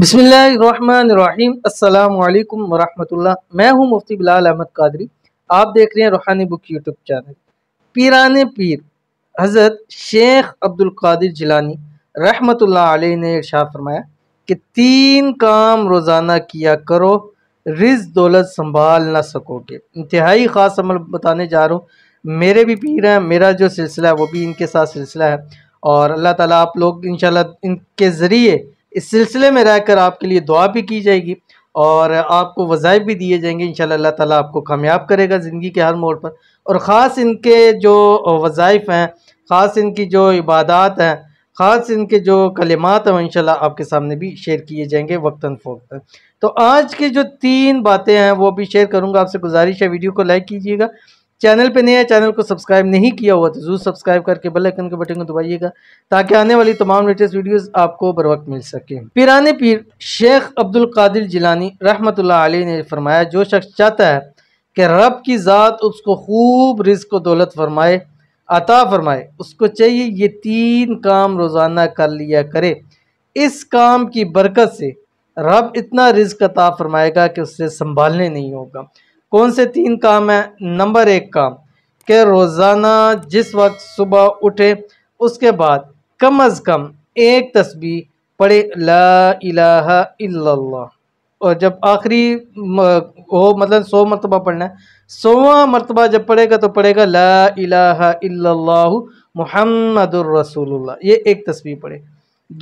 बिसमीम अल्लाम वरहमतुल्ला मैं हूं मुफ्ती बिलाल अहमद कादरी आप देख रहे हैं रूहानी बुक यूट्यूब चैनल पीरान पीर हज़रत शेख अब्दुल कादिर जिलानी रहमतुल्लाह अलैह ने इर्शा फरमाया कि तीन काम रोज़ाना किया करो रिज दौलत संभाल ना सकोगे इंतहाई ख़ास अमल बताने जा रहा हूँ मेरे भी पीर हैं मेरा जो सिलसिला है वो भी इनके साथ सिलसिला है और अल्लाह ताला आप लोग इन इनके ज़रिए इस सिलसिले में रहकर आपके लिए दुआ भी की जाएगी और आपको वज़ाइफ भी दिए जाएंगे इन अल्लाह ताला आपको कामयाब करेगा ज़िंदगी के हर मोड़ पर और ख़ास इनके जो वज़ाइफ हैं ख़ास इनकी जो इबादत हैं ख़ास इनके जो कलिमात हैं इन आपके सामने भी शेयर किए जाएंगे वक्ता फ़ोकता तो आज की जो तीन बातें हैं वो भी शेयर करूँगा आपसे गुजारिश है वीडियो को लाइक कीजिएगा चैनल पे नया चैनल को सब्सक्राइब नहीं किया हुआ तो जरूर सब्सक्राइब करके बेल आइकन के बटन को दबाइएगा ताकि आने वाली तमाम लेटेस्ट वीडियोस आपको बर वक्त मिल सके पीरान पीर शेख अब्दुल कादिर जिलानी रहमत ने फरमाया जो शख्स चाहता है कि रब की ज़ात उसको खूब रिज्क व दौलत फरमाए अता फरमाए उसको चाहिए ये तीन काम रोज़ाना कर लिया करे इस काम की बरकत से रब इतना रिज्क अता फरमाएगा कि उससे संभालने नहीं होगा कौन से तीन काम है नंबर एक काम के रोज़ाना जिस वक्त सुबह उठे उसके बाद कम अज़ कम एक तस्बी पढ़े ला इलाहा इल्लल्लाह और जब आखिरी हो मतलब सौ मरतबा पढ़ना है सौवा मरतबा जब पढ़ेगा तो पढ़ेगा ला इलाहा इल्लल्लाहु मुहम्मदुर रसूलुल्लाह ये एक तस्वीर पढ़े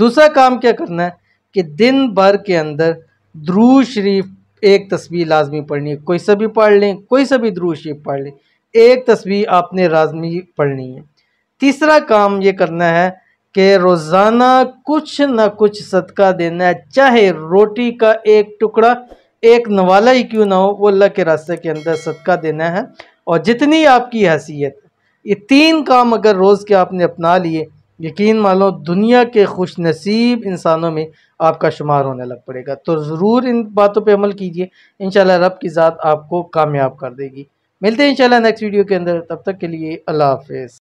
दूसरा काम क्या करना है कि दिन भर के अंदर द्रू शरीफ एक तस्वीर लाजमी पढ़नी है कोई सा भी पढ़ लें कोई सा भी द्रूशी पढ़ लें एक तस्वीर आपने लाजमी पढ़नी है तीसरा काम ये करना है कि रोज़ाना कुछ ना कुछ सदका देना है चाहे रोटी का एक टुकड़ा एक नवाला ही क्यों ना हो वो अल्लाह के रास्ते के अंदर सदका देना है और जितनी आपकी हैसियत ये तीन काम अगर रोज़ के आपने अपना लिए यकीन मानो दुनिया के खुश नसीब इंसानों में आपका शुमार होने लग पड़ेगा तो ज़रूर इन बातों पर अमल कीजिए इन रब की ज़ात आपको कामयाब कर देगी मिलते हैं इंशाल्लाह नेक्स्ट वीडियो के अंदर तब तक के लिए अल्लाह हाफ